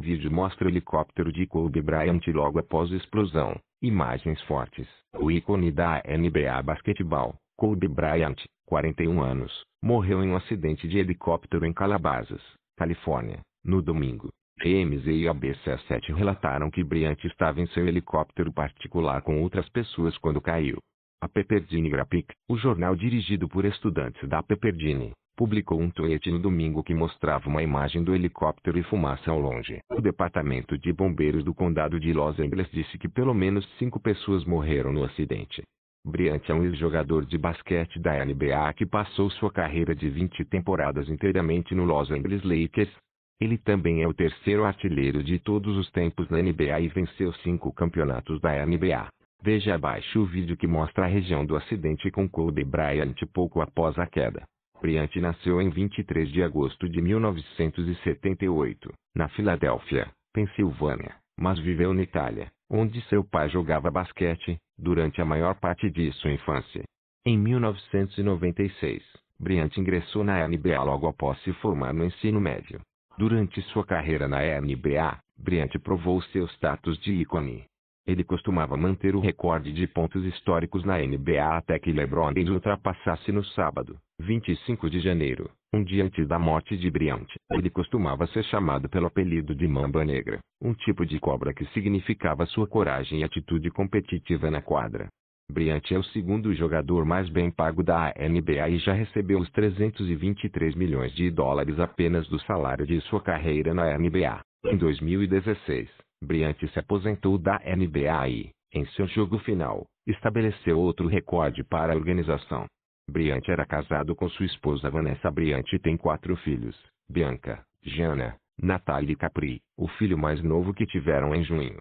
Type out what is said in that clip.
Vídeo mostra helicóptero de Kobe Bryant logo após explosão. Imagens fortes. O ícone da NBA Basketball, Kobe Bryant, 41 anos, morreu em um acidente de helicóptero em Calabasas, Califórnia, no domingo. TMZ e a BC7 relataram que Bryant estava em seu helicóptero particular com outras pessoas quando caiu. A Pepperdine Graphic, o jornal dirigido por estudantes da Pepperdine, publicou um tweet no domingo que mostrava uma imagem do helicóptero e fumaça ao longe. O Departamento de Bombeiros do Condado de Los Angeles disse que pelo menos cinco pessoas morreram no acidente. Bryant é um ex-jogador de basquete da NBA que passou sua carreira de 20 temporadas inteiramente no Los Angeles Lakers. Ele também é o terceiro artilheiro de todos os tempos na NBA e venceu cinco campeonatos da NBA. Veja abaixo o vídeo que mostra a região do acidente com Kobe Bryant pouco após a queda. Priant nasceu em 23 de agosto de 1978, na Filadélfia, Pensilvânia, mas viveu na Itália, onde seu pai jogava basquete, durante a maior parte de sua infância. Em 1996, Bryant ingressou na NBA logo após se formar no ensino médio. Durante sua carreira na NBA, Bryant provou seu status de ícone, ele costumava manter o recorde de pontos históricos na NBA até que LeBron James ultrapassasse no sábado, 25 de janeiro, um dia antes da morte de Bryant. Ele costumava ser chamado pelo apelido de Mamba Negra, um tipo de cobra que significava sua coragem e atitude competitiva na quadra. Bryant é o segundo jogador mais bem pago da NBA e já recebeu os 323 milhões de dólares apenas do salário de sua carreira na NBA. Em 2016, Bryant se aposentou da NBA e, em seu jogo final, estabeleceu outro recorde para a organização. Bryant era casado com sua esposa Vanessa Bryant e tem quatro filhos, Bianca, Jana, Natalie e Capri, o filho mais novo que tiveram em junho.